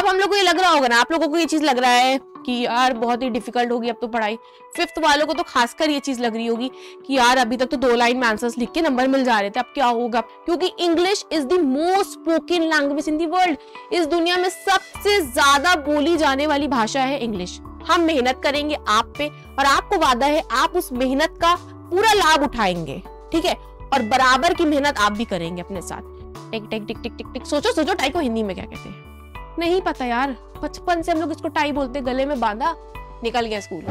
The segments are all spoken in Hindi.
अब हम लोग को ये लग रहा होगा ना आप लोगों को ये चीज़ लग रहा है कि यार बहुत ही डिफिकल्ट होगी अब तो पढ़ाई फिफ्थ वालों को तो खासकर ये चीज़ लग रही होगी कि यार अभी तक तो दो लाइन में आंसर्स लिख के नंबर मिल जा रहे थे अब क्या होगा क्योंकि English is the most spoken language in the world इस दुनिया में सबसे ज्यादा बोली जाने वाली भाषा है इंग्लिश हम मेहनत करेंगे आप पे और आपको वादा है आप उस मेहनत का पूरा लाभ उठाएंगे ठीक है और बराबर की मेहनत आप भी करेंगे अपने साथ टिक टिक टिक टिक टिक टिक सोचो सोचो टाइको हिंदी में क्या कहते हैं नहीं पता यार बचपन से हम लोग इसको टाई बोलते गले में बांधा निकल गया school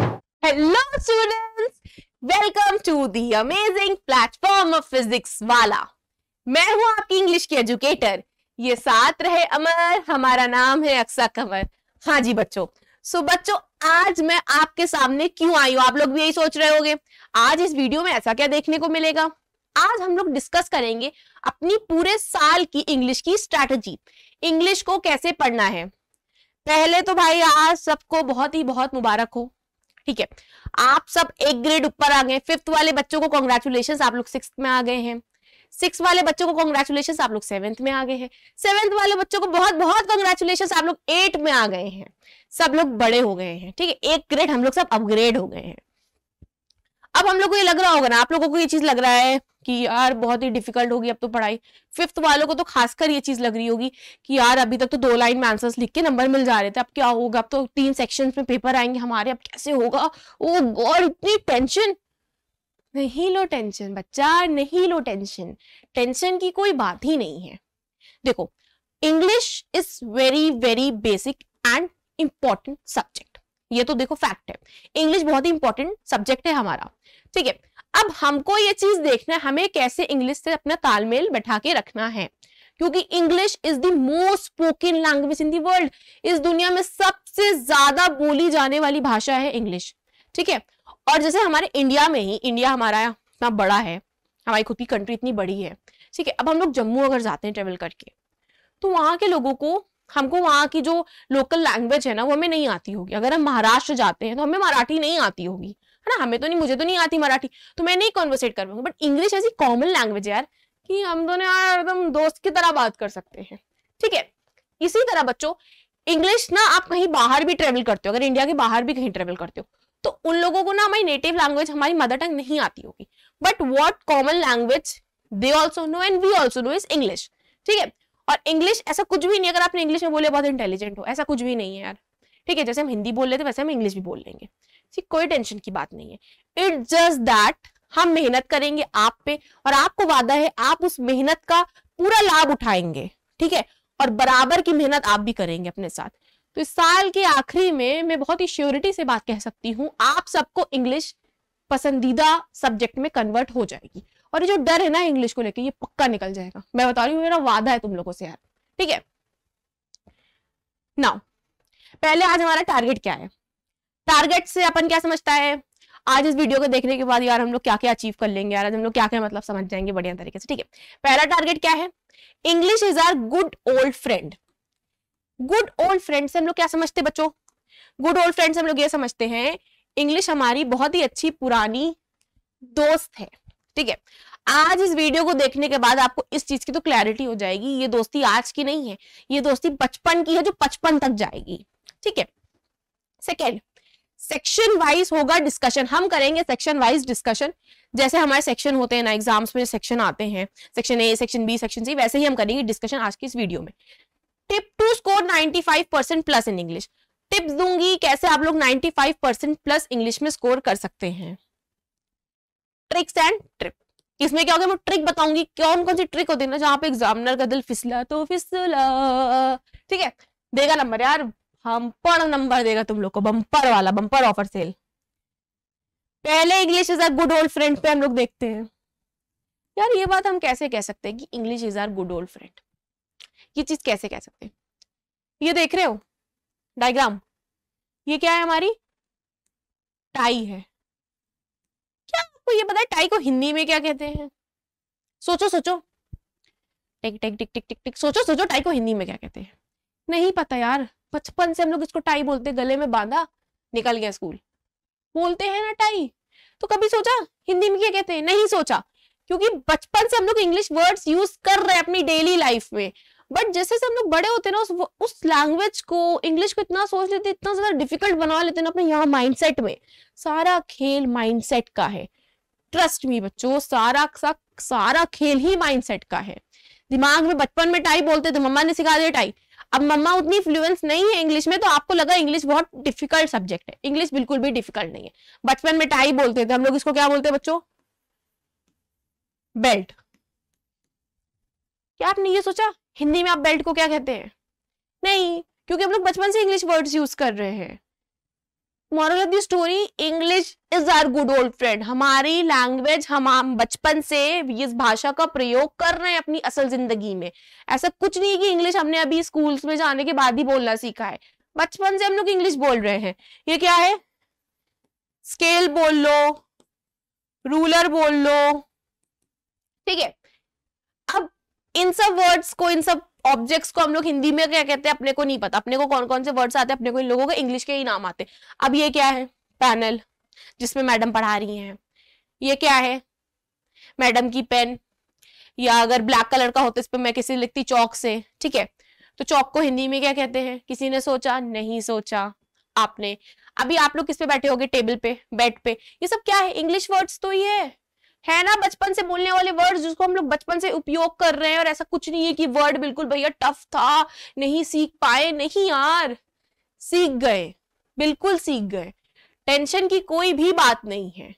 hello students welcome to the amazing platform of physics Wallah मैं हूं आपकी इंग्लिश की एजुकेटर ये साथ रहे अमर हमारा नाम है अक्सा कमर हाँ जी बच्चों सो so, बच्चों आज मैं आपके सामने क्यों आई हूँ आप लोग भी यही सोच रहे होंगे आज इस वीडियो में ऐसा क्या देखने को मिलेगा आज हम लोग डिस्कस करेंगे अपनी पूरे साल की इंग्लिश की स्ट्रैटेजी इंग्लिश को कैसे पढ़ना है पहले तो भाई आज सबको बहुत ही बहुत मुबारक हो ठीक है आप सब एक ग्रेड ऊपर आ गए फिफ्थ वाले बच्चों को कॉन्ग्रेचुलेशन आप लोग सिक्स में आ गए हैं सिक्स वाले बच्चों को कॉन्ग्रेचुलेशन आप लोग सेवेंथ में आ गए हैं सेवेंथ वाले बच्चों को बहुत बहुत कॉन्ग्रेचुलेशन आप लोग एट में आ गए हैं सब लोग बड़े हो गए हैं ठीक है एक ग्रेड हम लोग सब अपग्रेड हो गए हैं अब हम लोग को ये लग रहा होगा ना आप लोगों को ये चीज लग रहा है कि यार बहुत ही डिफिकल्ट होगी अब तो पढ़ाई फिफ्थ वालों को तो खासकर ये चीज लग रही होगी कि यार अभी तक तो दो लाइन में आंसर्स लिख के नंबर मिल जा रहे थे अब क्या होगा अब तो तीन सेक्शंस में पेपर आएंगे हमारे अब कैसे होगा ओ oh गॉड इतनी टेंशन नहीं लो टेंशन बच्चा नहीं लो टेंशन टेंशन की कोई बात ही नहीं है देखो English is very very basic and important subject ये तो देखो फैक्ट है इंग्लिश बहुत ही इंपॉर्टेंट सब्जेक्ट है हमारा ठीक है अब हमको ये चीज देखना है हमें कैसे इंग्लिश से अपना तालमेल बैठा के रखना है क्योंकि English is the most spoken language in world इस दुनिया में सबसे ज्यादा बोली जाने वाली भाषा है इंग्लिश ठीक है और जैसे हमारे इंडिया में ही इंडिया हमारा इतना बड़ा है हमारी खुद की कंट्री इतनी बड़ी है ठीक है अब हम लोग जम्मू अगर जाते हैं ट्रेवल करके तो वहाँ के लोगों को हमको वहाँ की जो लोकल लैंग्वेज है ना वो हमें नहीं आती होगी अगर हम महाराष्ट्र जाते हैं तो हमें मराठी नहीं आती होगी है ना हमें तो नहीं मुझे तो नहीं आती मराठी तो मैं नहीं कॉन्वर्सेट कर पाऊंगा बट इंग्लिश ऐसी कॉमन लैंग्वेज है यार कि हम दोनों यार एकदम दोस्त की तरह बात कर सकते हैं ठीक है इसी तरह बच्चों इंग्लिश ना आप कहीं बाहर भी ट्रेवल करते हो अगर इंडिया के बाहर भी कहीं ट्रेवल करते हो तो उन लोगों को ना हमारी नेटिव लैंग्वेज हमारी मदर टंग नहीं आती होगी but what common language they also know and we also know is English ठीक है और इंग्लिश ऐसा कुछ भी नहीं अगर आपने इंग्लिश में बोले बहुत इंटेलिजेंट हो ऐसा कुछ भी नहीं है यार ठीक है जैसे हम हिंदी बोल लेते वैसे हम इंग्लिश भी बोल लेंगे सी कोई टेंशन की बात नहीं है इट जस्ट दैट हम मेहनत करेंगे आप पे और आपको वादा है आप उस मेहनत का पूरा लाभ उठाएंगे ठीक है और बराबर की मेहनत आप भी करेंगे अपने साथ तो इस साल के आखिरी में मैं बहुत ही श्योरिटी से बात कह सकती हूँ आप सबको इंग्लिश पसंदीदा सब्जेक्ट में कन्वर्ट हो जाएगी और ये जो डर है ना इंग्लिश को लेके ये पक्का निकल जाएगा मैं बता रही हूँ मेरा वादा है तुम लोगों से यार ठीक है नाउ पहले आज हमारा टारगेट क्या है टारगेट से अपन क्या समझता है आज इस वीडियो को देखने के बाद यार हम लोग क्या क्या अचीव कर लेंगे यार हम लोग क्या क्या मतलब समझ जाएंगे बढ़िया तरीके से ठीक है पहला टारगेट क्या है English is our good old friend good old friend से हम लोग क्या समझते बच्चों गुड ओल्ड फ्रेंड से हम लोग ये समझते हैं इंग्लिश हमारी बहुत ही अच्छी पुरानी दोस्त है ठीक है आज इस वीडियो को देखने के बाद आपको इस चीज की तो क्लैरिटी हो जाएगी ये दोस्ती आज की नहीं है ये दोस्ती बचपन की है जो बचपन तक जाएगी ठीक है सेकेंड सेक्शन वाइज होगा डिस्कशन हम करेंगे सेक्शन वाइज डिस्कशन जैसे हमारे सेक्शन होते हैं ना एग्जाम्स में सेक्शन आते हैं section A section B section C वैसे ही हम करेंगे डिस्कशन आज की इस वीडियो में tip to score 95 percent plus in English tips दूंगी कैसे आप लोग 95 परसेंट प्लस इंग्लिश में स्कोर कर सकते हैं ट्रिक्स एंड ट्रिप इसमें क्या होगा मैं ट्रिक बताऊंगी कौन कौन सी ट्रिक होती है ना जहां पे एग्जामिनर का दिल फिसला तो फिसला ठीक है देगा नंबर यार हम्पड़ नंबर देगा तुम लोग को बम्पर वाला बम्पर ऑफर सेल पहले English is our good old friend पे हम लोग देखते हैं यार ये बात हम कैसे कह सकते हैं कि English is our good old friend ये चीज कैसे कह सकते हैं ये देख रहे हो डायग्राम ये क्या है हमारी टाई है क्या आपको ये पता है टाई को हिंदी में क्या कहते हैं सोचो सोचो टिक टिक टिक टिक टिक टिक सोचो सोचो टाई को हिंदी में क्या कहते हैं नहीं पता यार बचपन से हम लोग इसको टाई बोलते गले में बांधा निकल गया स्कूल बोलते हैं ना टाई तो कभी सोचा हिंदी में क्या कहते हैं नहीं सोचा क्योंकि बचपन से हम लोग इंग्लिश वर्ड्स यूज कर रहे हैं अपनी डेली लाइफ में बट जैसे हम लोग बड़े होते हैं ना उस उस लैंग्वेज को इंग्लिश को इतना सोच लेते इतना ज्यादा डिफिकल्ट बना लेते ना अपने यहाँ माइंडसेट में सारा खेल माइंडसेट का है ट्रस्ट मी बच्चों सारा सा, सारा खेल ही माइंडसेट का है दिमाग में बचपन में टाई बोलते थे तो मम्मा ने सिखा दिया टाई अब मम्मा उतनी फ्लुएंस नहीं है इंग्लिश में तो आपको लगा इंग्लिश बहुत डिफिकल्ट सब्जेक्ट है इंग्लिश बिल्कुल भी डिफिकल्ट नहीं है बचपन में टाई बोलते थे हम लोग इसको क्या बोलते हैं बच्चों बेल्ट क्या आपने ये सोचा हिंदी में आप बेल्ट को क्या कहते हैं नहीं क्योंकि हम लोग बचपन से इंग्लिश वर्ड्स यूज कर रहे हैं moral of the story English is our good old friend हमारी लैंग्वेज हम बचपन से इस भाषा का प्रयोग कर रहे हैं अपनी असल जिंदगी में ऐसा कुछ नहीं कि इंग्लिश हमने अभी स्कूल्स में जाने के बाद ही बोलना सीखा है बचपन से हम लोग इंग्लिश बोल रहे हैं ये क्या है स्केल बोल लो रूलर बोल लो ठीक है अब इन सब वर्ड्स को इन सब ऑब्जेक्ट्स को हम लोग हिंदी में क्या कहते हैं अपने को नहीं पता अपने को कौन कौन से वर्ड्स आते हैं अपने को इन लोगों के इंग्लिश के ही नाम आते अब ये क्या है पैनल जिसमें मैडम पढ़ा रही हैं ये क्या है मैडम की पेन या अगर ब्लैक कलर का होता तो इस पर मैं किसी लिखती चौक से ठीक है तो चौक को हिंदी में क्या कहते हैं किसी ने सोचा नहीं सोचा आपने अभी आप लोग किस पे बैठे होगे टेबल पे बेड पे ये सब क्या है इंग्लिश वर्ड्स तो ये है है ना बचपन से बोलने वाले वर्ड्स जिसको हम लोग बचपन से उपयोग कर रहे हैं और ऐसा कुछ नहीं है कि वर्ड बिल्कुल भैया टफ था नहीं सीख पाए नहीं यार सीख गए बिल्कुल सीख गए टेंशन की कोई भी बात नहीं है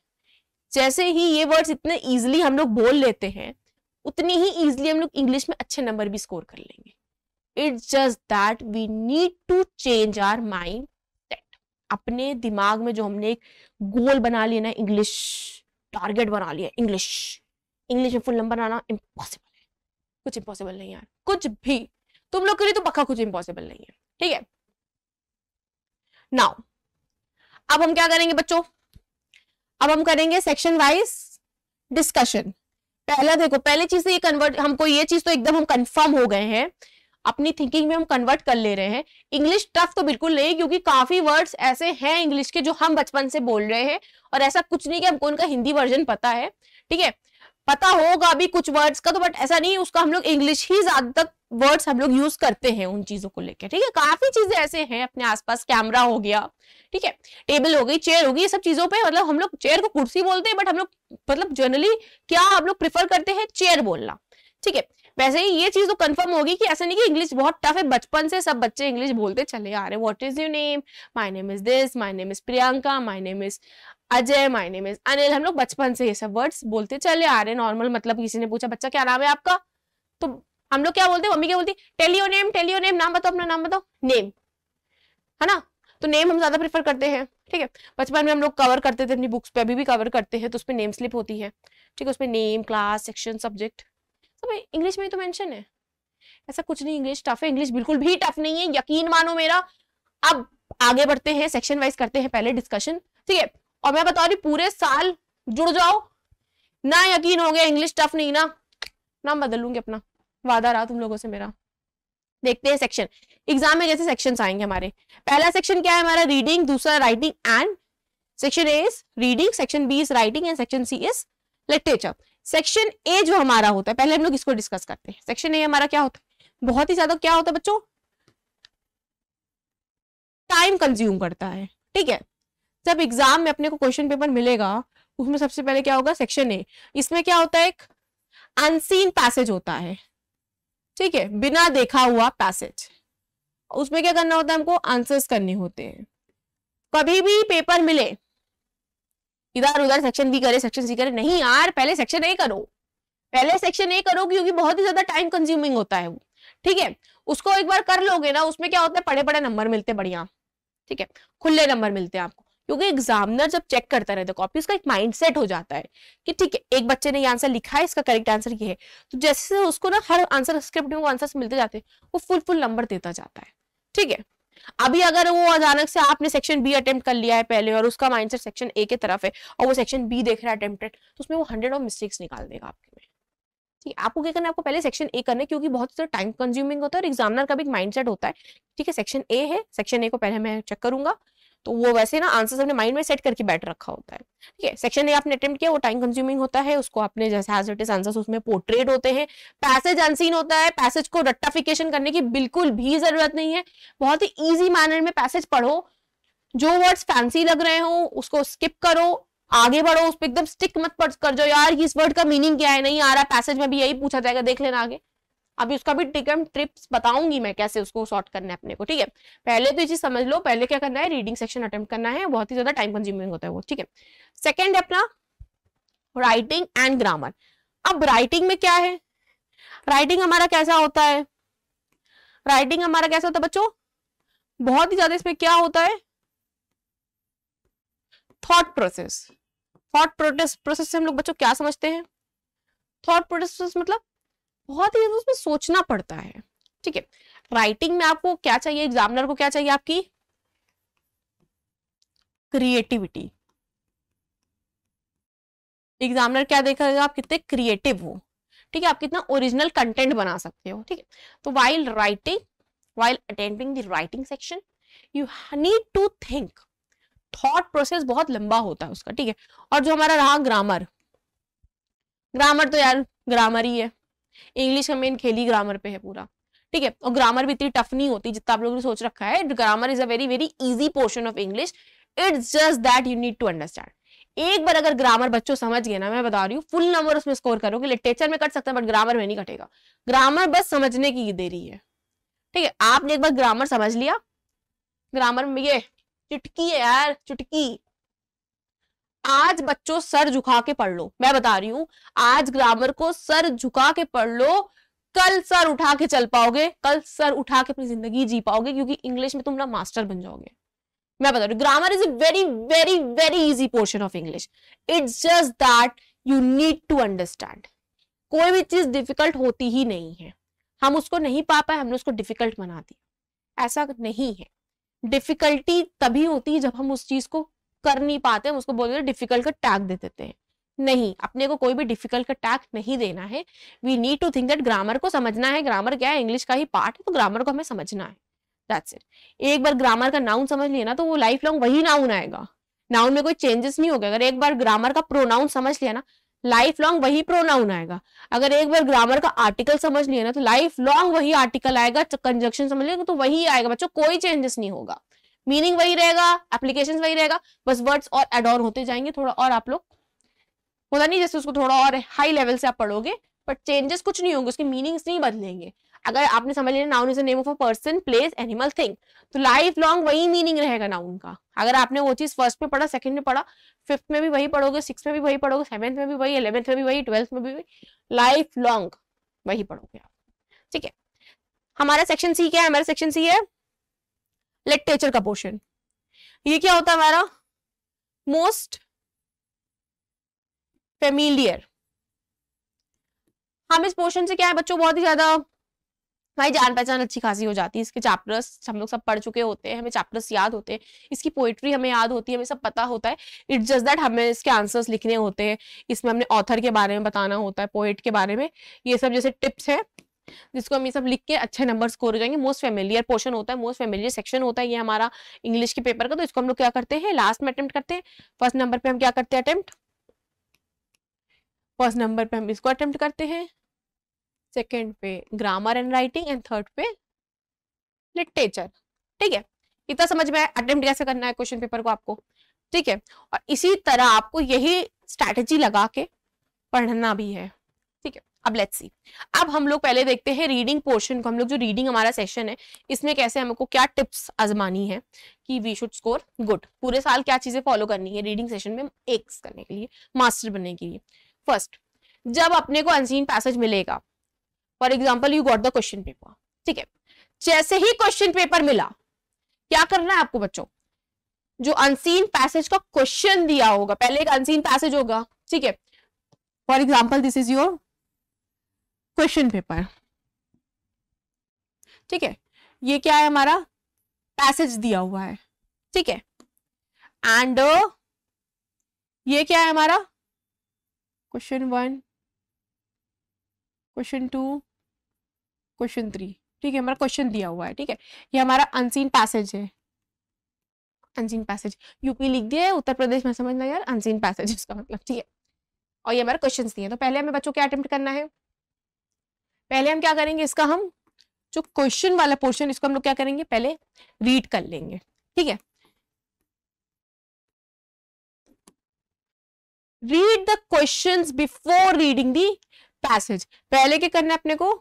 जैसे ही ये वर्ड्स इतने इजिली हम लोग बोल लेते हैं उतनी ही इजिली हम लोग इंग्लिश में अच्छे नंबर भी स्कोर कर लेंगे it's just that we need to change our mind अपने दिमाग में जो हमने एक गोल बना लिया ना इंग्लिश टारगेट बना लिया इंग्लिश इंग्लिश में फुल नंबर आना इम्पॉसिबल है कुछ इम्पॉसिबल नहीं यार कुछ भी तुम लोग के लिए तो पक्का कुछ इम्पॉसिबल नहीं है ठीक है नाउ अब हम क्या करेंगे बच्चों अब हम करेंगे सेक्शन वाइज डिस्कशन पहला देखो पहले चीज से ये कन्वर्ट हमको ये चीज तो एकदम हम कंफर्म हो गए हैं अपनी थिंकिंग में हम कन्वर्ट कर ले रहे हैं इंग्लिश टफ तो बिल्कुल नहीं क्योंकि काफी वर्ड्स ऐसे हैं इंग्लिश के जो हम बचपन से बोल रहे हैं और ऐसा कुछ नहीं कि हमको उनका हिंदी वर्जन पता है ठीक है पता होगा अभी कुछ वर्ड्स का तो बट ऐसा नहीं उसका हम लोग इंग्लिश ही ज्यादातर वर्ड्स हम लोग यूज करते हैं उन चीजों को लेकर ठीक है काफी चीजें ऐसे हैं अपने आसपास कैमरा हो गया ठीक है टेबल हो गई चेयर हो गई ये सब चीजों पे मतलब हम लोग चेयर को कुर्सी बोलते हैं बट हम लोग मतलब जनरली क्या हम लोग प्रिफर करते हैं चेयर बोलना ठीक है वैसे ही ये चीज तो कंफर्म होगी कि ऐसा नहीं कि इंग्लिश बहुत टफ है बचपन से सब बच्चे इंग्लिश बोलते चले आ रहे what is you name my name is this my name is Priyanka my name is Ajay my name is Anil हम लोग बचपन से ये सब वर्ड्स बोलते चले आ रहे नॉर्मल मतलब किसी ने पूछा बच्चा क्या नाम है आपका तो हम लोग क्या बोलते मम्मी क्या बोलती टेलियो नेम टेलियो नेम नाम बताओ अपना नाम बताओ नेम है ना तो नेम हम ज्यादा प्रेफर करते हैं ठीक है बचपन में हम लोग कवर करते थे अपनी बुक्स पे अभी भी कवर करते हैं तो उसमें नेम स्लिप होती है ठीक है उसमें नेम क्लास सेक्शन सब्जेक्ट तो भाई इंग्लिश में ही तो मेंशन है ऐसा कुछ नहीं इंग्लिश टफ है इंग्लिश बिल्कुल भी टफ नहीं है यकीन मानो मेरा अब आगे बढ़ते हैं सेक्शन वाइज करते हैं पहले डिस्कशन ठीक है और मैं बता रही पूरे साल जुड़ जाओ ना यकीन हो गया इंग्लिश टफ नहीं ना नाम बदल अपना वादा रहा तुम लोगों से मेरा देखते हैं सेक्शन एग्जाम में जैसे सेक्शन आएंगे हमारे पहला सेक्शन क्या है हमारा रीडिंग दूसरा writing and section A is reading section B is writing and section C is literature section A जो हमारा होता है पहले हम लोग इसको डिस्कस करते हैं सेक्शन ए हमारा क्या होता है बहुत ही ज्यादा क्या होता है बच्चों टाइम कंज्यूम करता है ठीक है जब एग्जाम में अपने को क्वेश्चन पेपर मिलेगा उसमें सबसे पहले क्या होगा सेक्शन ए इसमें क्या होता है एक अनसीन पैसेज होता है ठीक है बिना देखा हुआ पैसेज उसमें क्या करना होता है हमको आंसर्स करने होते हैं कभी भी पेपर मिले इधर उधर सेक्शन बी करे सेक्शन सी करे नहीं यार पहले सेक्शन ए करो पहले सेक्शन ए करो क्योंकि बहुत ही ज्यादा टाइम कंज्यूमिंग होता है वो ठीक है उसको एक बार कर लोगे ना उसमें क्या होता है पड़े पड़े नंबर मिलते बढ़िया ठीक है खुले नंबर मिलते हैं आपको क्योंकि एग्जामिनर जब चेक करता रहता है कॉपी उसका एक माइंडसेट हो जाता है कि ठीक है एक बच्चे ने ये आंसर लिखा है इसका करेक्ट आंसर ये है तो जैसे उसको ना हर आंसर स्क्रिप्ट में वो आंसर मिलते जाते हैं वो फुल फुल नंबर देता जाता है ठीक है अभी अगर वो अचानक से आपने सेक्शन बी अटेम्प्ट कर लिया है पहले और उसका माइंडसेट सेक्शन ए के तरफ है और वो सेक्शन बी देख रहा है अटेम्प्टेड तो उसमें वो हंड्रेड ऑफ मिस्टेक्स निकाल देगा आपके में ठीक है आपको क्या करना है आपको पहले सेक्शन ए करना है क्योंकि बहुत ज्यादा टाइम कंज्यूमिंग होता है और एग्जामिनर का भी एक माइंडसेट होता है ठीक है सेक्शन ए है सेक्शन ए को पहले मैं चेक करूंगा तो वो वैसे ना आंसर अपने माइंड में सेट करके बैठ रखा होता है ठीक है सेक्शन ए आपने अटेम्प्ट किया वो टाइम कंज्यूमिंग होता है उसको आपने जैसे इट इज आंसर उसमें पोर्ट्रेट होते हैं पैसेज अनसीन होता है पैसेज को रट्टाफिकेशन करने की बिल्कुल भी जरूरत नहीं है बहुत ही ईजी मैनर में पैसेज पढ़ो जो वर्ड्स फैंसी लग रहे हो उसको स्किप करो आगे बढ़ो उस पर एकदम स्टिक मत कर जाओ यार इस वर्ड का मीनिंग क्या है नहीं आ रहा पैसेज में भी यही पूछा जाएगा देख लेना आगे अभी उसका भी एंड ट्रिप्स बताऊंगी मैं कैसे उसको सॉर्ट करना है अपने को ठीक है पहले तो ये चीज समझ लो पहले क्या करना है रीडिंग सेक्शन अटेम्प्ट करना है बहुत ही ज्यादा टाइम कंज्यूमिंग होता है वो ठीक है सेकेंड है अपना राइटिंग एंड ग्रामर अब राइटिंग में क्या है राइटिंग हमारा कैसा होता है राइटिंग हमारा कैसा होता है बच्चों बहुत ही ज्यादा इसमें क्या होता है thought process thought process process से हम लोग बच्चों क्या समझते हैं थॉट प्रोसेस मतलब बहुत ही उसमें सोचना पड़ता है ठीक है राइटिंग में आपको क्या चाहिए एग्जामिनर को क्या चाहिए आपकी क्रिएटिविटी एग्जामिनर क्या देखेगा आप कितने क्रिएटिव हो ठीक है आप कितना ओरिजिनल कंटेंट बना सकते हो ठीक है तो while writing while attending the writing section you need to think thought process बहुत लंबा होता है उसका ठीक है और जो हमारा रहा ग्रामर ग्रामर तो यार ग्रामर ही है इंग्लिश का मेन खेली ग्रामर पे है पूरा ठीक है और ग्रामर भी इतनी टफ नहीं होती जितना आप लोगों ने सोच रखा है grammar is a very very easy portion of English it's just that you need to understand एक बार अगर ग्रामर बच्चों समझ गए ना मैं बता रही हूँ फुल नंबर उसमें स्कोर करोगे लिटरेचर में कट सकते हैं बट ग्रामर में नहीं कटेगा ग्रामर बस समझने की देरी है ठीक है आपने एक बार ग्रामर समझ लिया ग्रामर में ये चुटकी है यार चुटकी आज बच्चों सर झुका के पढ़ लो मैं बता रही हूं आज ग्रामर को सर झुका के पढ़ लो कल सर उठा के चल पाओगे कल सर उठा के अपनी जिंदगी जी पाओगे क्योंकि इंग्लिश में तुम ना मास्टर बन जाओगे मैं बता रही हूँ grammar is a very very very easy portion of English it's just that you need to understand कोई भी चीज डिफिकल्ट होती ही नहीं है हम उसको नहीं पा पाए हमने उसको डिफिकल्ट बना दिया ऐसा नहीं है डिफिकल्टी तभी होती है जब हम उस चीज को कर नहीं पाते हम उसको बोलते डिफिकल्ट का टैग दे देते हैं नहीं अपने को कोई भी डिफिकल्ट का टैग नहीं देना है we need to think that grammar को समझना है ग्रामर क्या है इंग्लिश का ही पार्ट है तो ग्रामर को हमें समझना है दैट्स इट एक बार ग्रामर का नाउन समझ लिया ना तो वो लाइफ लॉन्ग वही नाउन आएगा नाउन में कोई चेंजेस नहीं होगा अगर एक बार ग्रामर का प्रोनाउन समझ लिया ना लाइफ लॉन्ग वही प्रोनाउन आएगा अगर एक बार ग्रामर का आर्टिकल समझ लिया ना तो लाइफ लॉन्ग वही आर्टिकल आएगा कंजक्शन तो समझ लिया तो वही आएगा बच्चों कोई चेंजेस नहीं होगा मीनिंग वही रहेगा एप्लीकेशन वही रहेगा बस वर्ड्स और एडोर होते जाएंगे थोड़ा और आप लोग होता नहीं जैसे उसको थोड़ा और हाई लेवल से आप पढ़ोगे बट चेंजेस कुछ नहीं होंगे उसके मीनिंग्स नहीं बदलेंगे अगर आपने समझ लिया noun is name of a person place animal thing तो लाइफ लॉन्ग वही मीनिंग रहेगा नाउन का अगर आपने वो चीज फर्स्ट में पढ़ा सेकंड में पढ़ा फिफ्थ में भी वही पढ़ोगे सिक्स में भी वही पढ़ोगे सेवन्थ में भी वही इलेवंथ में भी वही ट्वेल्थ में भी वही लाइफ लॉन्ग वही पढ़ोगे आप ठीक है हमारा सेक्शन सी क्या है हमारा सेक्शन सी है लिटरेचर का पोर्शन ये क्या होता है हमारा मोस्ट फेमिलियर हम इस पोर्शन से क्या है बच्चों बहुत ही ज्यादा भाई जान पहचान अच्छी खासी हो जाती है इसके चैप्टर्स हम लोग सब पढ़ चुके होते हैं हमें चैप्टर्स याद होते हैं इसकी पोइट्री हमें याद होती है हमें सब पता होता है इट्स जस्ट दैट हमें इसके आंसर्स लिखने होते हैं इसमें हमने ऑथर के बारे में बताना होता है पोइट के बारे में ये सब जैसे टिप्स हैं जिसको हम ये सब लिख के अच्छे नंबर स्कोर हो जाएंगे मोस्ट फेमिलियर पोर्शन होता है मोस्ट फेमिलियर सेक्शन होता है ये हमारा इंग्लिश के पेपर का तो इसको हम लोग क्या करते हैं लास्ट में अटेम्प्ट करते हैं फर्स्ट नंबर पे हम क्या करते हैं अटेम्प्ट फर्स्ट नंबर पे हम इसको अटेम्प्ट करते हैं सेकेंड पे grammar and writing and third पे लिटरेचर ठीक है इतना समझ में अटेम्प्ट कैसे करना है क्वेश्चन पेपर को आपको ठीक है और इसी तरह आपको यही स्ट्रैटेजी लगा के पढ़ना भी है ठीक है अब लेट्स सी अब हम लोग पहले देखते हैं रीडिंग पोर्शन को हम लोग जो रीडिंग हमारा सेशन है इसमें कैसे हमको क्या टिप्स आजमानी है कि वी शुड स्कोर गुड पूरे साल क्या चीजें फॉलो करनी है रीडिंग सेशन में एक्स करने के लिए मास्टर बनने के लिए फर्स्ट जब अपने को अनसीन पैसेज मिलेगा for example you got the question paper ठीक है जैसे ही क्वेश्चन पेपर मिला क्या करना है आपको बच्चों जो अनसीन पैसेज का क्वेश्चन दिया होगा पहले एक अनसीन पैसेज होगा ठीक है for example this is your question paper ठीक है ये क्या है हमारा पैसेज दिया हुआ है ठीक है एंड ये क्या है हमारा question one question two question three ठीक है हमारा क्वेश्चन दिया हुआ है ठीक है ये हमारा अनसीन पैसेज है अनसीन पैसेज यूपी लिख दिया है उत्तर प्रदेश में समझना यार अनसीन पैसेज इसका मतलब ठीक है और ये हमारा क्वेश्चन दिए तो पहले हमें बच्चों के अटेम्प्ट करना है पहले हम क्या करेंगे इसका हम जो क्वेश्चन वाला पोर्शन इसको हम लोग क्या करेंगे पहले रीड कर लेंगे ठीक है read the question before reading the passage पहले क्या करना है अपने को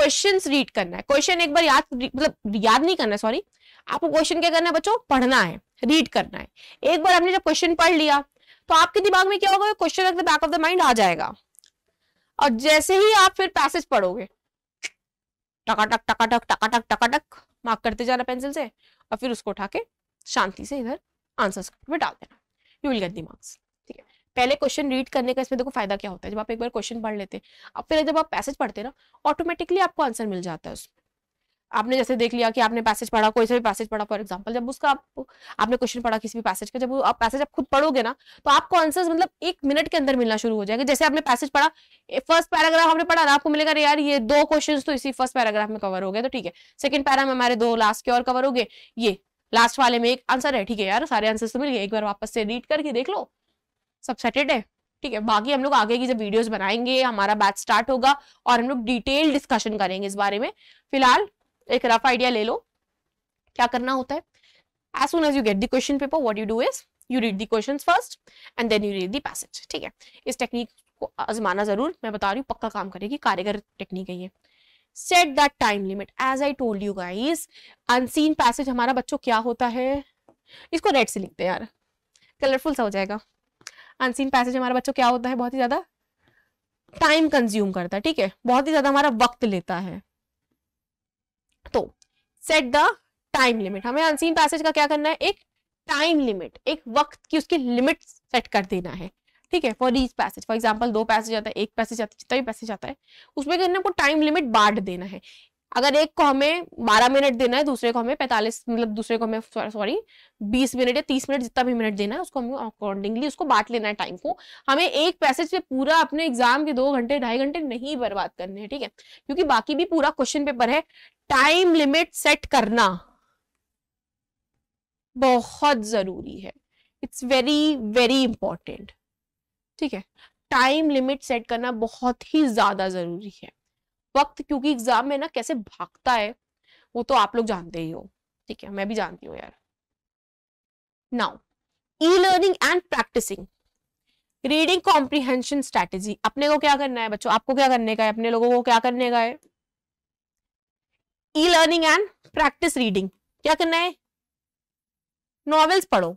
क्वेश्चन रीड करना है क्वेश्चन एक बार याद मतलब याद नहीं करना सॉरी आपको क्वेश्चन क्या करना है बच्चों पढ़ना है रीड करना है एक बार आपने जब क्वेश्चन पढ़ लिया तो आपके दिमाग में क्या होगा question back of the mind आ जाएगा और जैसे ही आप फिर पैसेज पढ़ोगे टकाटक टकाटक टकाटक टकाटक मार्क करते जाना पेंसिल से और फिर उसको उठा के शांति से इधर आंसर स्क्रिप्ट में डाल देना you will get the marks ठीक है पहले क्वेश्चन रीड करने का इसमें देखो फायदा क्या होता है जब आप एक बार क्वेश्चन पढ़ लेते हैं अब फिर जब आप पैसेज पढ़ते हैं ना ऑटोमेटिकली आपको आंसर मिल जाता है उसमें आपने जैसे देख लिया कि आपने पैसेज पढ़ा कोई सा भी पैसेज पढ़ा फॉर एग्जाम्पल जब उसका आप, आपने क्वेश्चन पढ़ा किसी भी पैसेज का जब आप पैसेज आप खुद पढ़ोगे ना तो आपको आंसर्स मतलब एक मिनट के अंदर मिलना शुरू हो जाएगा जैसे आपने पैसेज पढ़ा फर्स्ट पैराग्राफ आपने पढ़ा ना आपको मिलेगा यार ये दो क्वेश्चन तो इसी फर्स्ट पैराग्राफ में कवर हो गए तो ठीक है सेकंड पैरा में हमारे दो लास्ट के और कवर हो गए ये लास्ट वाले में एक आंसर है ठीक है यार सारे आंसर तो मिल गए एक बार वापस से रीड करके देख लो सब सेटेड है ठीक है बाकी हम लोग आगे की जब वीडियोस बनाएंगे हमारा बैच स्टार्ट होगा और हम लोग डिटेल डिस्कशन करेंगे इस बारे में फिलहाल एक रफ आइडिया ले लो क्या करना होता है as soon as you get the question paper what you do is you read the first and then you read the passage ठीक है इस टेक्निक को आजमाना जरूर मैं बता रही हूँ पक्का काम करेगी कारीगर टेक्निक है ये set that time limit as I told you guys unseen passage हमारा बच्चों क्या होता है इसको रेड से लिखते हैं यार कलरफुल सा हो जाएगा अनसीन पैसेज हमारा बच्चों क्या होता है बहुत ही ज्यादा टाइम कंज्यूम करता है ठीक है बहुत ही ज्यादा हमारा वक्त लेता है तो सेट द टाइम लिमिट हमें अनसीन पैसेज का क्या करना है एक टाइम लिमिट एक वक्त की उसकी लिमिट सेट कर देना है ठीक है for each passage for example दो पैसेज आता है एक पैसेज आता है जितना भी पैसेज आता है उसमें करना टाइम लिमिट बांट देना है अगर एक को हमें बारह मिनट देना है दूसरे को हमें पैंतालीस मतलब दूसरे को हमें सॉरी बीस मिनट या तीस मिनट जितना भी मिनट देना है उसको हमें अकॉर्डिंगली उसको बांट लेना है टाइम को हमें एक पैसेज पे पूरा अपने एग्जाम के दो घंटे ढाई घंटे नहीं बर्बाद करने हैं ठीक है क्योंकि बाकी भी पूरा क्वेश्चन पेपर है टाइम लिमिट सेट करना बहुत जरूरी है इट्स वेरी वेरी इंपॉर्टेंट ठीक है टाइम लिमिट सेट करना बहुत ही ज्यादा जरूरी है वक्त क्योंकि एग्जाम में ना कैसे भागता है वो तो आप लोग जानते ही हो ठीक है मैं भी जानती हूँ यार now e learning and practicing reading comprehension strategy अपने को क्या करना है बच्चों आपको क्या करने का है अपने लोगों को क्या करने का है e learning and practice reading क्या करना है नॉवेल्स पढ़ो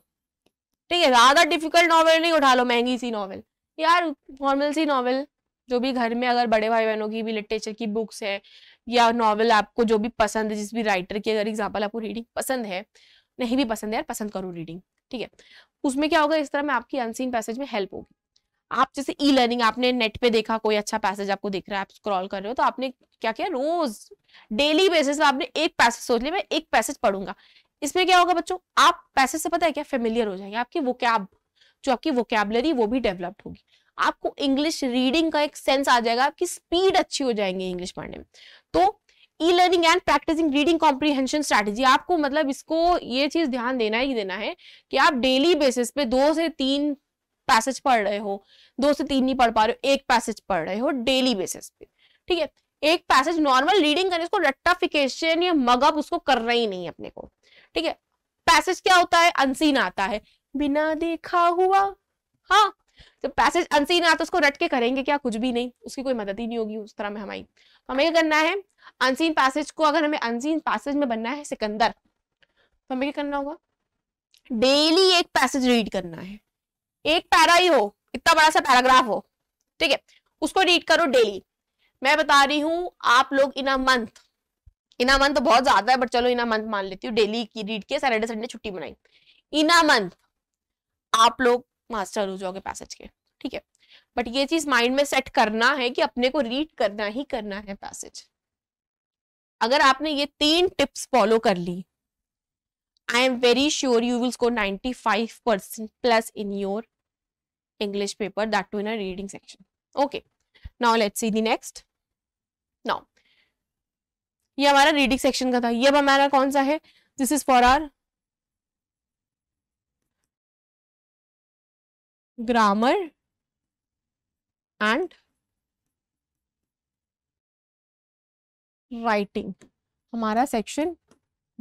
ठीक है ज्यादा डिफिकल्ट नॉवेल नहीं उठा लो महंगी सी नॉवेल यार नॉर्मल सी नॉवेल जो भी घर में अगर बड़े भाई बहनों की भी लिटरेचर की बुक्स है या नॉवल आपको जो भी पसंद है जिस भी राइटर की अगर एग्जाम्पल आपको रीडिंग पसंद है नहीं भी पसंद है यार पसंद करो रीडिंग ठीक है उसमें क्या होगा इस तरह में आपकी अनसीन पैसेज में हेल्प होगी आप जैसे ई लर्निंग आपने नेट पे देखा कोई अच्छा पैसेज आपको दिख रहा है आप स्क्रॉल कर रहे हो तो आपने क्या किया रोज डेली बेसिस पे आपने एक पैसेज सोच लिया मैं एक पैसेज पढ़ूंगा इसमें क्या होगा बच्चों आप पैसेज से पता है क्या फेमिलियर हो जाएंगे आपकी वोकैब जो आपकी वोकेबलरी वो भी डेवलप्ड होगी आपको इंग्लिश रीडिंग का एक सेंस आ जाएगा आपकी स्पीड अच्छी हो जाएंगी इंग्लिश पढ़ने में तो e learning and practicing reading comprehension strategy आपको मतलब इसको ये चीज ध्यान देना ही देना है कि आप डेली बेसिस पे दो से तीन पैसेज पढ़ रहे हो दो से तीन नहीं पढ़ पा रहे हो एक पैसेज पढ़ रहे हो डेली बेसिस पे ठीक है एक पैसेज नॉर्मल रीडिंग करने उसको रट्टाफिकेशन या मगअप उसको करना ही नहीं अपने को ठीक है पैसेज क्या होता है अनसीन आता है बिना देखा हुआ हाँ जब पैसेज अनसीन आता है तो उसको रट के करेंगे क्या कुछ भी नहीं उसकी कोई मदद ही नहीं होगी उस तरह में हमारी तो हमें क्या करना है अनसीन पैसेज को अगर हमें अनसीन पैसेज में बनना है सिकंदर तो हमें क्या करना होगा डेली एक पैसेज रीड करना है एक पैरा ही हो इतना बड़ा सा पैराग्राफ हो ठीक है उसको रीड करो डेली मैं बता रही हूं आप लोग इन a month in a month तो बहुत ज्यादा है बट चलो इन अ मंथ मान लेती हूँ डेली की रीड के सैटरडे संडे छुट्टी बनाई इन अ मंथ आप लोग मास्टर हो जाओगे पैसेज के ठीक है बट ये चीज माइंड में सेट करना है कि अपने को रीड करना ही करना है पैसेज अगर आपने ये तीन टिप्स फॉलो कर ली I am very sure you will score 95 percent plus in your English paper that too in reading section okay now let see the next now ये हमारा रीडिंग सेक्शन का था ये अब हमारा कौन सा है this is for our grammar and writing हमारा सेक्शन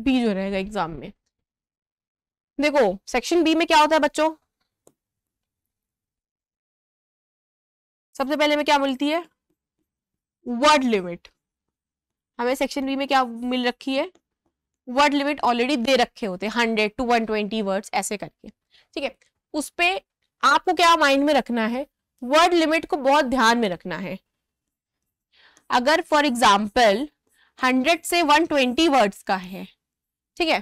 बी जो रहेगा एग्जाम में देखो सेक्शन बी में क्या होता है बच्चों सबसे पहले में क्या मिलती है वर्ड लिमिट हमें सेक्शन बी में क्या मिल रखी है वर्ड लिमिट ऑलरेडी दे रखे होते हैं hundred to one twenty words ऐसे करके ठीक है उस पर आपको क्या माइंड में रखना है वर्ड लिमिट को बहुत ध्यान में रखना है अगर फॉर एग्जाम्पल हंड्रेड से वन ट्वेंटी वर्ड्स का है ठीक है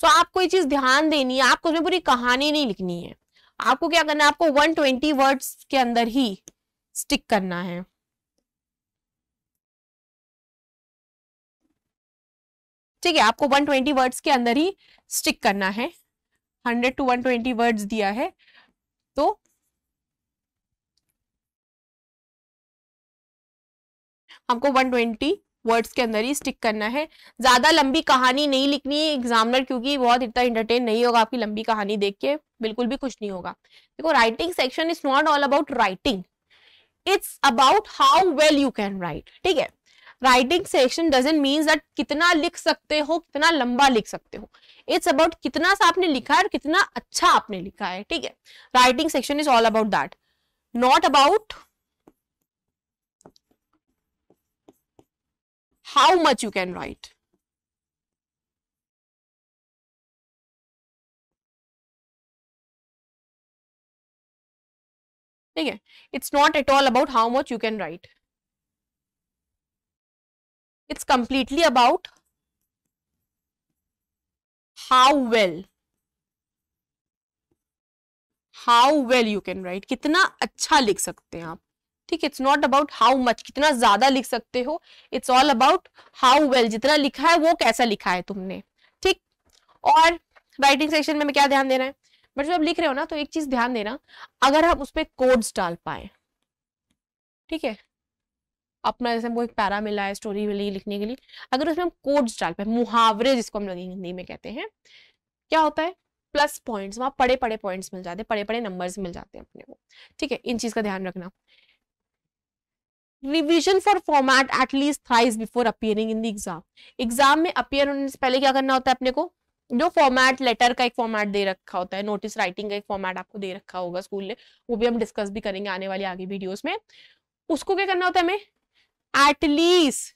सो आपको ये चीज ध्यान देनी है आपको उसमें पूरी कहानी नहीं लिखनी है आपको क्या करना है आपको वन ट्वेंटी वर्ड्स के अंदर ही स्टिक करना है ठीक है आपको 120 वर्ड्स के अंदर ही स्टिक करना है 100 टू 120 वर्ड्स दिया है तो हमको 120 वर्ड्स के अंदर ही स्टिक करना है ज्यादा लंबी कहानी नहीं लिखनी है एग्जामिनर क्योंकि बहुत इतना इंटरटेन नहीं होगा आपकी लंबी कहानी देख के बिल्कुल भी कुछ नहीं होगा देखो writing section is not all about writing it's about how well you can write ठीक है writing section doesn't means that कितना लिख सकते हो कितना लंबा लिख सकते हो इट्स अबाउट कितना सा आपने लिखा है और कितना अच्छा आपने लिखा है ठीक है writing section is all about that not about how much you can write ठीक है it's not at all about how much you can write it's completely about how well how well you can write कितना अच्छा लिख सकते हैं आप ठीक है it's not about how much कितना ज्यादा लिख सकते हो it's all about how well जितना लिखा है वो कैसा लिखा है तुमने ठीक और राइटिंग सेक्शन में, मैं क्या ध्यान देना है बट जब आप लिख रहे हो ना तो एक चीज ध्यान देना अगर हम उसमें कोड्स डाल पाए ठीक है अपना जैसे वो एक पैरा मिला है स्टोरी मिली लिखने के लिए अगर उसमें हम कोड्स डाल पाए मुहावरे जिसको हम लगेंगे हिंदी में कहते हैं क्या होता है प्लस पॉइंट्स वहाँ पड़े पड़े पॉइंट्स मिल जाते हैं पड़े पड़े नंबर्स मिल जाते हैं अपने को ठीक है इन चीज का ध्यान रखना revision for format at least thrice before appearing in the exam exam में अपियर होने से पहले क्या करना होता है अपने को जो फॉर्मेट लेटर का एक फॉर्मेट दे रखा होता है नोटिस राइटिंग का एक फॉर्मेट आपको दे रखा होगा स्कूल ने वो भी हम डिस्कस भी करेंगे आने वाली आगे वीडियोस में उसको क्या करना होता है हमें एटलीस्ट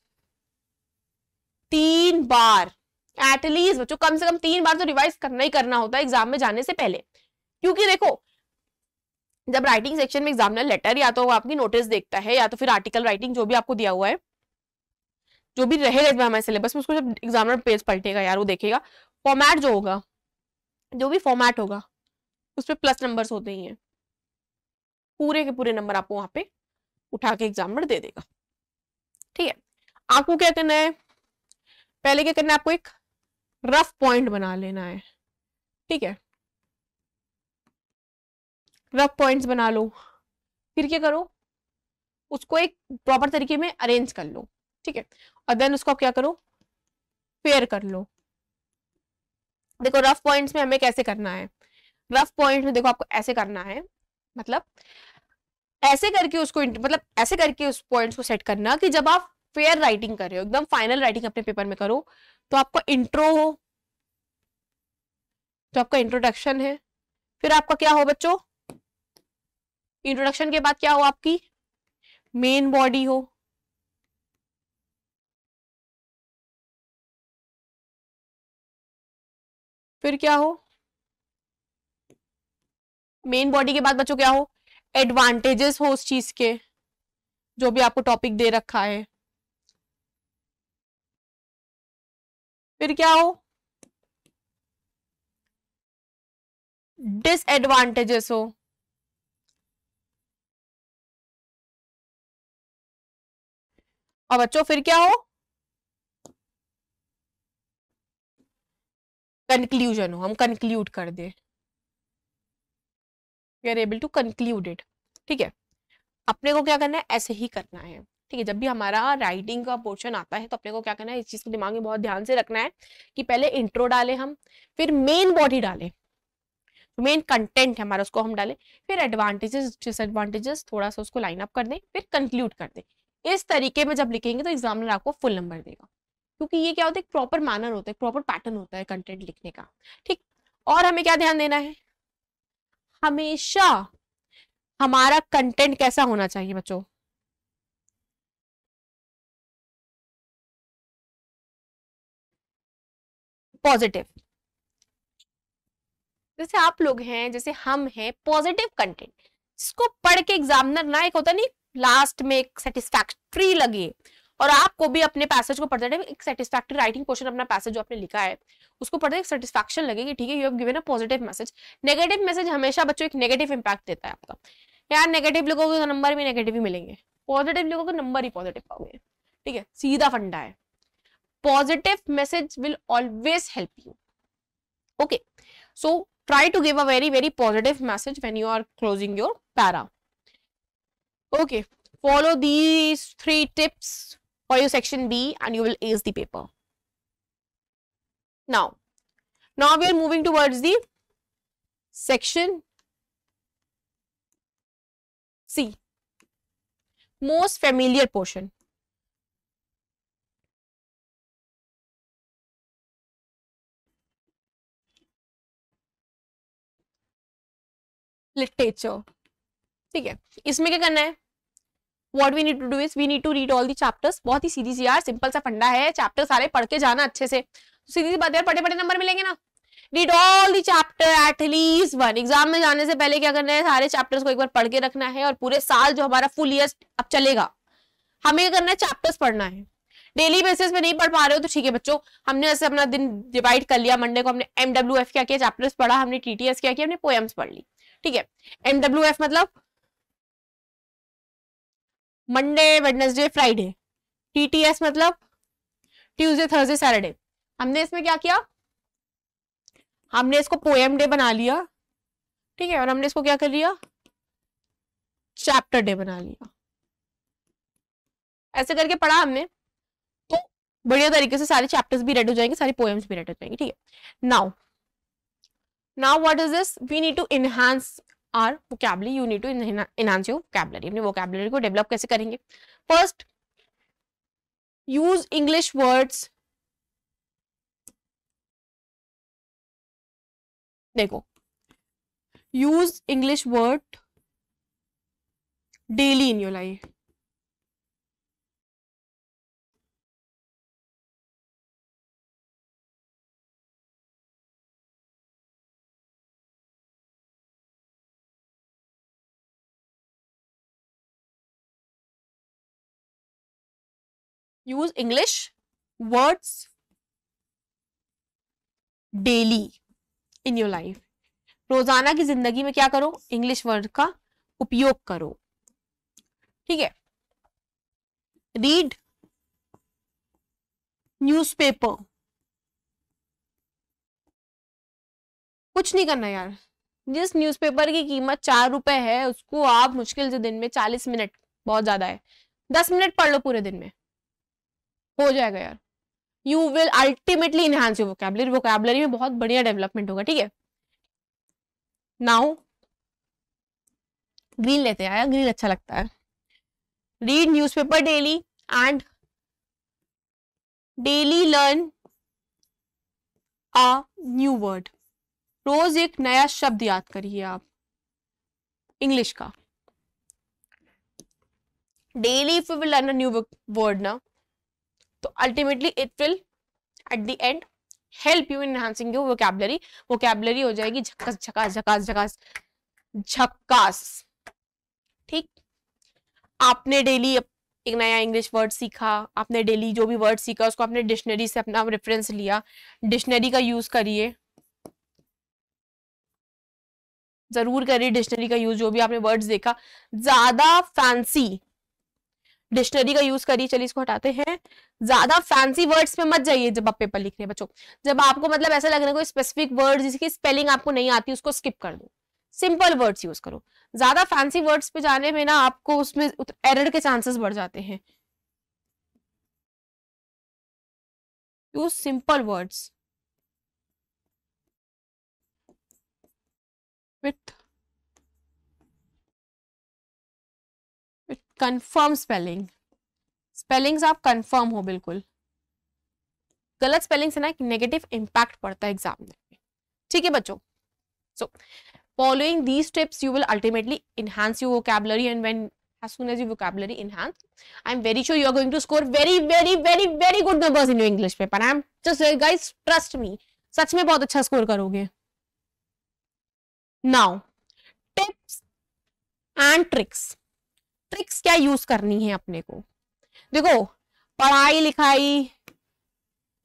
तीन बार एटलीस्ट बच्चों कम से कम तीन बार तो रिवाइज करना ही करना होता है एग्जाम में जाने से पहले क्योंकि देखो जब राइटिंग सेक्शन में एग्जामिनर लेटर या तो आपकी नोटिस देखता है या तो फिर आर्टिकल राइटिंग जो भी आपको दिया हुआ है जो भी रहेगा हमारे सिलेबस में उसको जब एग्जामिनर पेज पलटेगा यार वो देखेगा फॉर्मेट जो होगा जो भी फॉर्मेट होगा उस पर प्लस नंबर होते ही है पूरे के पूरे नंबर आपको वहां पे उठा के एग्जामिनर दे देगा ठीक है आपको क्या करना है पहले क्या करना है आपको एक रफ पॉइंट बना लेना है ठीक है रफ पॉइंट्स बना लो फिर क्या करो उसको एक प्रॉपर तरीके में अरेंज कर लो ठीक है और देन उसको आप क्या करो फेयर कर लो देखो रफ पॉइंट्स में हमें कैसे करना है रफ पॉइंट में देखो आपको ऐसे करना है मतलब ऐसे करके उसको मतलब ऐसे करके उस पॉइंट्स को सेट करना कि जब आप फेयर राइटिंग कर रहे हो एकदम फाइनल राइटिंग अपने पेपर में करो तो आपका इंट्रो हो तो आपका इंट्रोडक्शन है फिर आपका क्या हो बच्चों इंट्रोडक्शन के बाद क्या हो आपकी मेन बॉडी हो फिर क्या हो मेन बॉडी के बाद बच्चों क्या हो एडवांटेजेस हो उस चीज के जो भी आपको टॉपिक दे रखा है फिर क्या हो डिसएडवांटेजेस हो और बच्चों फिर क्या हो कंक्लूजन हो हम कंक्लूड कर दे we are able to conclude it ठीक है अपने को क्या करना है ऐसे ही करना है ठीक है जब भी हमारा राइटिंग का पोर्शन आता है तो अपने को क्या करना है इस चीज़ को दिमाग में बहुत ध्यान से रखना है कि पहले इंट्रो डालें हम फिर मेन बॉडी डालें मेन कंटेंट है हमारा उसको हम डालें फिर एडवांटेजेस डिसएडवांटेजेस थोड़ा सा उसको लाइन अप कर दें फिर कंक्लूड कर दें इस तरीके में जब लिखेंगे तो एग्जामिनर आपको फुल नंबर देगा क्योंकि ये क्या होता है प्रॉपर मैनर होता है प्रॉपर पैटर्न होता है कंटेंट लिखने का ठीक और हमें क्या ध्यान देना है हमेशा हमारा कंटेंट कैसा होना चाहिए बच्चों पॉजिटिव जैसे आप लोग हैं जैसे हम हैं पॉजिटिव कंटेंट इसको पढ़ के एग्जामिनर ना एक होता नहीं लास्ट में एक सेटिस्फैक्ट्री लगे और आपको भी अपने पैसेज को पढ़ते टाइम एक सेटिस्फैक्ट्री राइटिंग पोर्शन अपना पैसेज जो आपने लिखा है उसको पढ़ते सेटिस्फैक्शन लगेगी ठीक है you have given a positive message negative message हमेशा बच्चों एक नेगेटिव इंपैक्ट देता है आपका यार नेगेटिव लोगों के नंबर भी नेगेटिव ही मिलेंगे पॉजिटिव लोगों के नंबर ही पॉजिटिव पाओगे ठीक है सीधा फंडा है positive message will always help you okay so try to give a very very positive message when you are closing your para okay follow these three tips for your section B and you will ace the paper. Now, now we are moving towards the section C, most familiar portion. Literature ठीक है इसमें क्या करना है what we need to do is we need to read all the chapters बहुत ही सीधी सी यार सिंपल सा फंडा है चैप्टर सारे पढ़ के जाना अच्छे से तो सीधी सी बात यार पटे पटे नंबर मिलेंगे ना read all the chapter at least one exam में जाने से पहले क्या करना है सारे चैप्टर्स को एक बार पढ़ के रखना है और पूरे साल जो हमारा फुल ईयर अब चलेगा हमें क्या करना है चैप्टर्स पढ़ना है डेली बेसिस पे नहीं पढ़ पा रहे हो तो ठीक है बच्चों हमने ऐसे अपना दिन डिवाइड कर लिया मंडे को हमने एमडब्ल्यू एफ क्या किया चैप्टर्स पढ़ा हमने टीटीएस क्या किया हमने पोएम्स पढ़ ली ठीक है एमडब्ल्यू एफ मतलब मंडे वेडनेसडे फ्राइडे टीटीएस मतलब ट्यूजडे थर्सडे सैटरडे हमने इसमें क्या किया हमने इसको पोएम डे बना लिया ठीक है और हमने इसको क्या कर लिया चैप्टर डे बना लिया ऐसे करके पढ़ा हमने तो बढ़िया तरीके से सारे चैप्टर्स भी रेड हो जाएंगे सारी पोएम्स भी रेड हो जाएंगे ठीक है now now what is this we need to enhance our vocabulary you need to enhance your vocabulary अपनी वोकेबलरी को डेवलप कैसे करेंगे फर्स्ट यूज इंग्लिश वर्ड्स देखो use English word daily in your life use English words daily in your life रोजाना की जिंदगी में क्या करो इंग्लिश वर्ड का उपयोग करो ठीक है रीड न्यूज़पेपर कुछ नहीं करना यार जिस न्यूज़पेपर की कीमत चार रुपए है उसको आप मुश्किल से दिन में चालीस मिनट बहुत ज्यादा है दस मिनट पढ़ लो पूरे दिन में हो जाएगा यार you will ultimately enhance you vocabulary vocabulary में बहुत बढ़िया डेवलपमेंट होगा ठीक है नाउ ग्रीन लेते हैं यार ग्रीन अच्छा लगता है read paper daily and daily learn a new word रोज एक नया शब्द याद करिए आप इंग्लिश का daily if you will learn a new word ना तो ultimately it will at the end help you enhancing your vocabulary vocabulary हो जाएगी झक्कास झकास झकास झकास झक्कास ठीक आपने डेली एक नया इंग्लिश वर्ड सीखा आपने डेली जो भी वर्ड सीखा उसको आपने डिक्शनरी से अपना रेफरेंस लिया डिक्शनरी का यूज करिए जरूर करिए डिक्शनरी का यूज जो भी आपने वर्ड्स देखा ज्यादा फैंसी डिक्शनरी का यूज करिए चलिए इसको हटाते हैं ज्यादा फैंसी वर्ड्स पे मत जाइए जब आप पेपर लिख रहे हैं बच्चों जब आपको मतलब ऐसा लग रहा है कोई स्पेसिफिक वर्ड जिसकी स्पेलिंग आपको नहीं आती उसको स्किप कर दो सिंपल वर्ड्स यूज करो ज्यादा फैंसी वर्ड्स पे जाने में ना आपको उसमें एरर के चांसेस बढ़ जाते हैं use simple words with confirm spelling spellings आप कन्फर्म हो बिल्कुल गलत स्पेलिंग से ना एक नेगेटिव इम्पैक्ट पड़ता है एग्जाम में ठीक है बच्चों सो following these tips you will ultimately enhance your vocabulary and when as soon as your vocabulary enhance i'm very sure you are going to score very very very very good numbers in your english paper i'm just guys trust me सच में बहुत अच्छा स्कोर करोगे now tips and tricks tricks क्या यूज करनी है अपने को देखो पढ़ाई लिखाई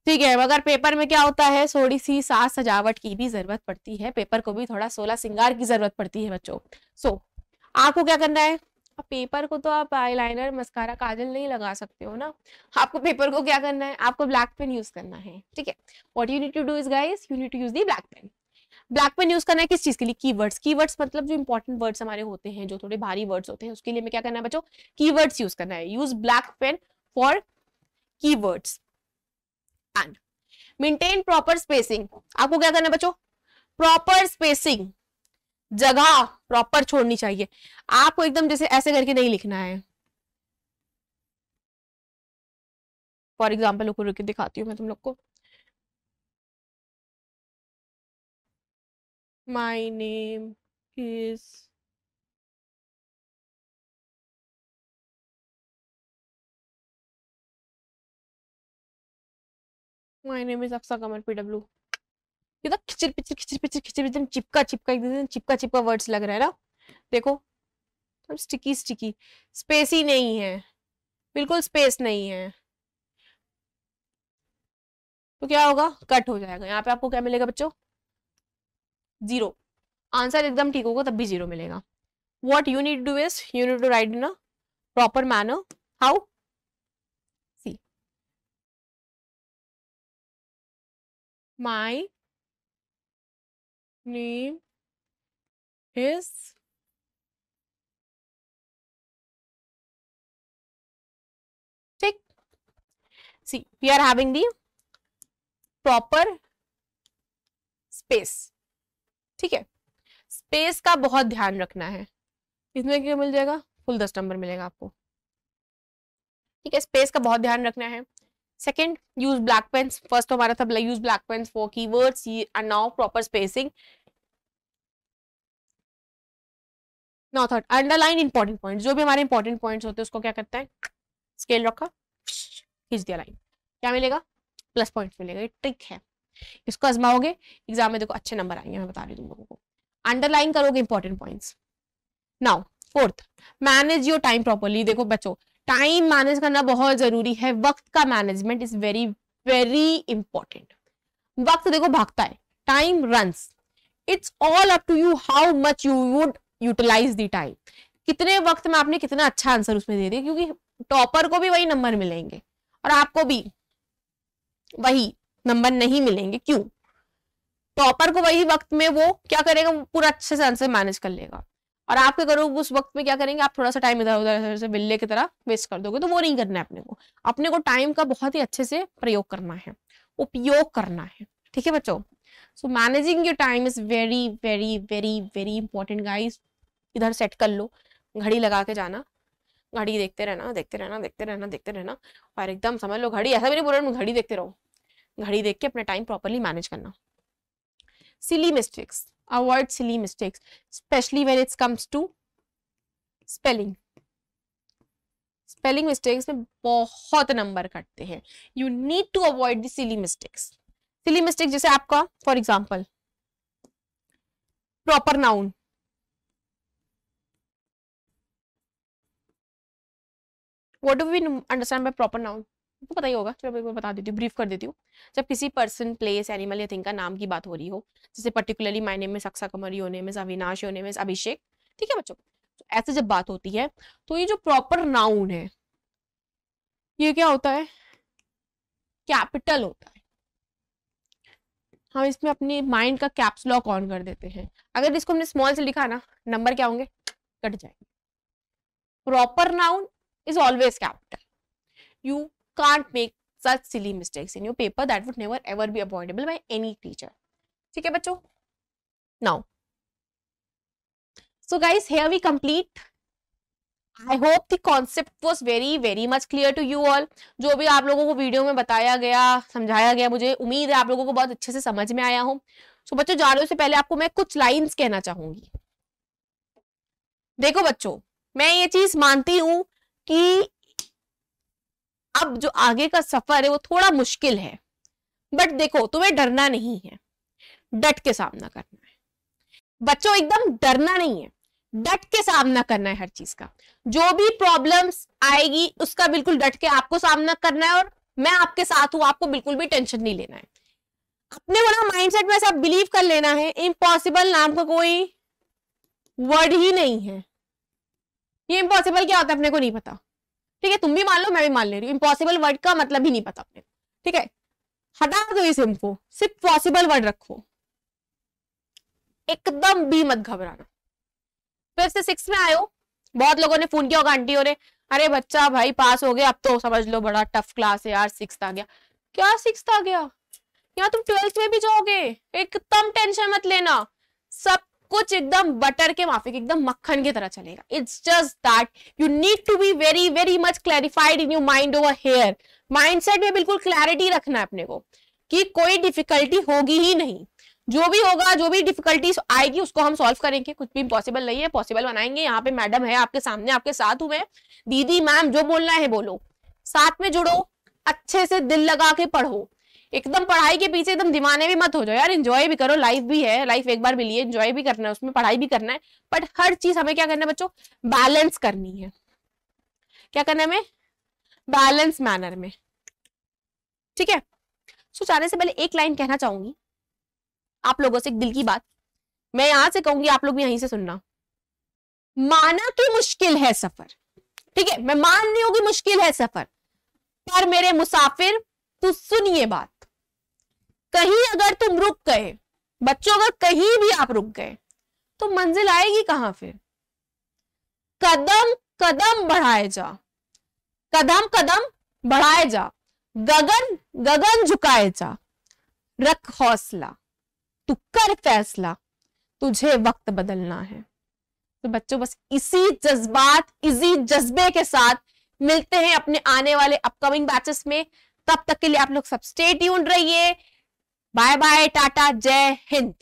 ठीक है मगर पेपर में क्या होता है थोड़ी सी सास सजावट की भी जरूरत पड़ती है पेपर को भी थोड़ा सोलह सिंगार की जरूरत पड़ती है बच्चों सो so, आपको क्या करना है अब पेपर को तो आप आईलाइनर मस्कारा काजल नहीं लगा सकते हो ना आपको पेपर को क्या करना है आपको ब्लैक पेन यूज करना है ठीक है what you need to do is guys you need to use the black pen black pen use करना है किस चीज के लिए कीवर्ड्स कीवर्ड्स मतलब जो इंपॉर्टेंट वर्ड्स हमारे होते हैं जो थोड़े भारी वर्ड्स होते हैं उसके लिए हमें क्या करना है बच्चों कीवर्ड्स यूज करना है use black pen for keywords and maintain proper spacing आपको क्या करना है बच्चों प्रॉपर स्पेसिंग जगह प्रॉपर छोड़नी चाहिए आपको एकदम जैसे ऐसे करके नहीं लिखना है फॉर एग्जाम्पल रुके दिखाती हूँ मैं तुम लोग को My name is my name is Afsa Qamar PW ये तो खिचर पिचर खिचर पिचर खिचर एकदम चिपका चिपका एकदम चिपका चिपका वर्ड्स लग रहा है ना देखो तो स्टिकी स्टिकी स्पेस ही नहीं है बिल्कुल स्पेस नहीं है तो क्या होगा कट हो जाएगा यहाँ पे आपको क्या मिलेगा बच्चों जीरो आंसर एकदम ठीक होगा तब भी जीरो मिलेगा what you need do is you need to write in a proper manner how see my name is tick see we are having the proper space ठीक है स्पेस का बहुत ध्यान रखना है इसमें क्या मिल जाएगा फुल दस नंबर मिलेगा आपको ठीक है स्पेस का बहुत ध्यान रखना है second use black pens first हमारा था use black pens for key word and now proper spacing now third underline important point जो भी हमारे इंपॉर्टेंट पॉइंट होते हैं उसको क्या करता है स्केल रखा खींच दिया लाइन क्या मिलेगा प्लस पॉइंट मिलेगा ये ट्रिक है इसको आजमाओगे एग्जाम में देखो अच्छे नंबर आएंगे मैं बता रही हूँ तुम लोगों को अंडरलाइन करोगे important points now fourth manage your time properly देखो बच्चो टाइम मैनेज करना बहुत जरूरी है वक्त का management is very very important वक्त देखो भागता है time runs it's all up to you how much you would utilize the time कितने वक्त में आपने कितना अच्छा आंसर उसमें दे दिया क्योंकि टॉपर को भी वही नंबर मिलेंगे और आपको भी वही नंबर नहीं मिलेंगे क्यों टॉपर को वही वक्त में वो क्या करेगा पूरा अच्छे से आंसर मैनेज कर लेगा और आप क्या करोगे उस वक्त में क्या करेंगे आप थोड़ा सा टाइम इधर उधर से बिल्ले की तरह वेस्ट कर दोगे तो वो नहीं करना है अपने को अपने को टाइम का बहुत ही अच्छे से प्रयोग करना है उपयोग करना है ठीक है बच्चों so managing your time is very very very very important guys इधर सेट कर लो घड़ी लगा के जाना घड़ी देखते रहना देखते रहना देखते रहना देखते रहना और एकदम समझ लो घड़ी ऐसा भी नहीं बोल रहा घड़ी देखते रहो घड़ी देख के अपना टाइम प्रॉपरली मैनेज करना silly mistakes avoid silly mistakes specially when it's comes to spelling spelling mistakes में बहुत नंबर कटते हैं you need to avoid the silly mistakes silly mistake जैसे आपका for example proper noun what do we understand by proper noun तो पता ही होगा चलो मैं बता देती हूँ ब्रीफ कर देती हूँ जब किसी पर्सन प्लेस एनिमल या थिंग का नाम की बात हो रही हो जैसे particularly my name is Aqsa Qamar your name Avinash your में अभिषेक ठीक है बच्चों तो ऐसे जब बात होती है तो ये जो प्रॉपर नाउन है ये क्या होता है कैपिटल होता है हम इसमें अपनी माइंड का कैप्स लॉक ऑन कर देते हैं अगर इसको हमने स्मॉल से लिखा ना नंबर क्या होंगे कट जाएंगे proper noun is always capital you can't make such silly mistakes in your paper that would never ever be avoidable by any teacher ठीक है बच्चों now so guys here we complete I hope the concept was very very much clear to you all जो भी आप लोगों को वीडियो में बताया गया समझाया गया मुझे उम्मीद है आप लोगों को बहुत अच्छे से समझ में आया हो सो so, बच्चों जाने से पहले आपको मैं कुछ लाइंस कहना चाहूंगी देखो बच्चों मैं ये चीज मानती हूँ कि अब जो आगे का सफर है वो थोड़ा मुश्किल है बट देखो तुम्हें डरना नहीं है डट के सामना करना है बच्चों एकदम डरना नहीं है डट के सामना करना है हर चीज का जो भी प्रॉब्लम्स आएगी उसका बिल्कुल डट के आपको सामना करना है और मैं आपके साथ हूं आपको बिल्कुल भी टेंशन नहीं लेना है अपने को माइंडसेट में ऐसा बिलीव कर लेना है इम्पॉसिबल नाम का कोई वर्ड ही नहीं है ये इम्पॉसिबल क्या होता है अपने को नहीं पता ठीक है तुम भी मान लो मैं भी मान ले रही हूँ इम्पॉसिबल वर्ड का मतलब ही नहीं पता अपने ठीक है हटा दो इस इम्फो सिर्फ पॉसिबल वर्ड रखो एकदम भी मत घबराना फिर से सिक्स में आयो बहुत लोगों ने फोन किया होगा आंटी और अरे बच्चा भाई पास हो गया अब तो समझ लो बड़ा टफ क्लास है यार सिक्स आ गया क्या सिक्स आ गया या तुम ट्वेल्थ में भी जाओगे एकदम टेंशन मत लेना सब कुछ एकदम बटर के माफिक एकदम मक्खन की तरह चलेगा it's just that you need to be very very much clarified in your mind over here mind में बिल्कुल क्लैरिटी रखना है अपने को कि कोई डिफिकल्टी होगी ही नहीं जो भी होगा जो भी डिफिकल्टीज आएगी उसको हम सॉल्व करेंगे कुछ भी इम्पॉसिबल नहीं है पॉसिबल बनाएंगे यहाँ पे मैडम है आपके सामने आपके साथ हूं मैं दीदी मैम जो बोलना है बोलो साथ में जुड़ो अच्छे से दिल लगा के पढ़ो एकदम पढ़ाई के पीछे एकदम दीवाने भी मत हो जाओ यार इंजॉय भी करो लाइफ भी है लाइफ एक बार मिली है इंजॉय भी करना है उसमें पढ़ाई भी करना है बट हर चीज हमें क्या करना है बच्चों बैलेंस करनी है क्या करना हमें बैलेंस मैनर में ठीक है सो जाने से पहले एक लाइन कहना चाहूंगी आप लोगों से एक दिल की बात मैं यहां से कहूंगी आप लोग भी यहीं से सुनना माना कि मुश्किल है सफर ठीक है मैं मान रही हूं कि मुश्किल है सफर पर मेरे मुसाफिर तू सुनिए बात कहीं अगर तुम रुक गए बच्चों अगर कहीं भी आप रुक गए तो मंजिल आएगी कहां फिर कदम कदम बढ़ाए जा कदम कदम बढ़ाए जा गगन गगन झुकाए जा रख हौसला तू कर फैसला तुझे वक्त बदलना है तो बच्चों बस इसी जज्बात इसी जज्बे के साथ मिलते हैं अपने आने वाले अपकमिंग बैचेस में तब तक के लिए आप लोग सब स्टे ट्यून्ड रहिए बाय बाय टाटा जय हिंद